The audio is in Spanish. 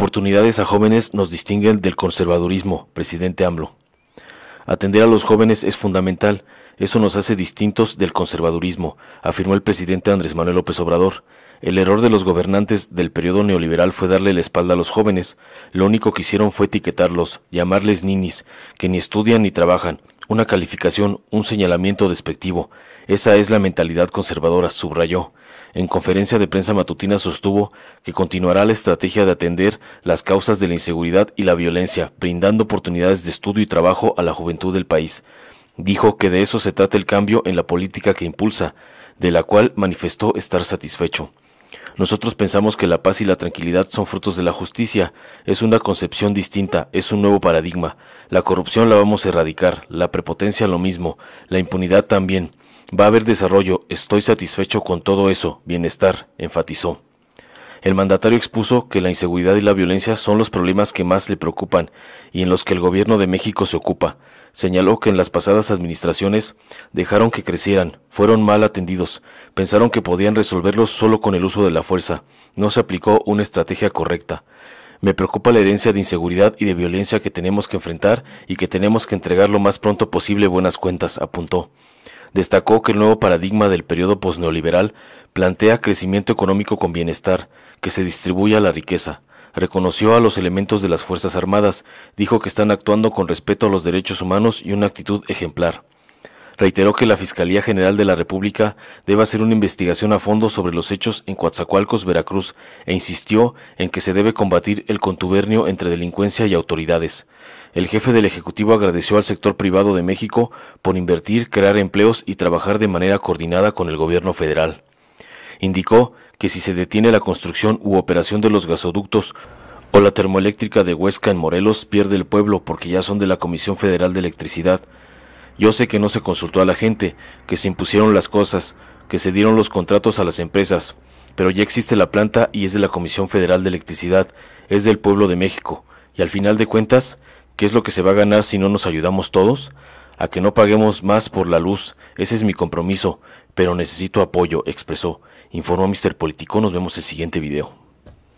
oportunidades a jóvenes nos distinguen del conservadurismo, presidente AMLO. Atender a los jóvenes es fundamental, eso nos hace distintos del conservadurismo, afirmó el presidente Andrés Manuel López Obrador. El error de los gobernantes del periodo neoliberal fue darle la espalda a los jóvenes. Lo único que hicieron fue etiquetarlos, llamarles ninis, que ni estudian ni trabajan. Una calificación, un señalamiento despectivo. Esa es la mentalidad conservadora, subrayó en conferencia de prensa matutina sostuvo que continuará la estrategia de atender las causas de la inseguridad y la violencia, brindando oportunidades de estudio y trabajo a la juventud del país. Dijo que de eso se trata el cambio en la política que impulsa, de la cual manifestó estar satisfecho. Nosotros pensamos que la paz y la tranquilidad son frutos de la justicia, es una concepción distinta, es un nuevo paradigma. La corrupción la vamos a erradicar, la prepotencia lo mismo, la impunidad también. Va a haber desarrollo, estoy satisfecho con todo eso, bienestar, enfatizó. El mandatario expuso que la inseguridad y la violencia son los problemas que más le preocupan y en los que el gobierno de México se ocupa. Señaló que en las pasadas administraciones dejaron que crecieran, fueron mal atendidos, pensaron que podían resolverlos solo con el uso de la fuerza, no se aplicó una estrategia correcta. Me preocupa la herencia de inseguridad y de violencia que tenemos que enfrentar y que tenemos que entregar lo más pronto posible buenas cuentas, apuntó. Destacó que el nuevo paradigma del periodo posneoliberal plantea crecimiento económico con bienestar, que se distribuya la riqueza. Reconoció a los elementos de las Fuerzas Armadas, dijo que están actuando con respeto a los derechos humanos y una actitud ejemplar reiteró que la Fiscalía General de la República debe hacer una investigación a fondo sobre los hechos en Coatzacoalcos, Veracruz, e insistió en que se debe combatir el contubernio entre delincuencia y autoridades. El jefe del Ejecutivo agradeció al sector privado de México por invertir, crear empleos y trabajar de manera coordinada con el gobierno federal. Indicó que si se detiene la construcción u operación de los gasoductos o la termoeléctrica de Huesca en Morelos pierde el pueblo porque ya son de la Comisión Federal de Electricidad, yo sé que no se consultó a la gente, que se impusieron las cosas, que se dieron los contratos a las empresas, pero ya existe la planta y es de la Comisión Federal de Electricidad, es del pueblo de México, y al final de cuentas, ¿qué es lo que se va a ganar si no nos ayudamos todos? A que no paguemos más por la luz, ese es mi compromiso, pero necesito apoyo, expresó. Informó Mr. Político, nos vemos el siguiente video.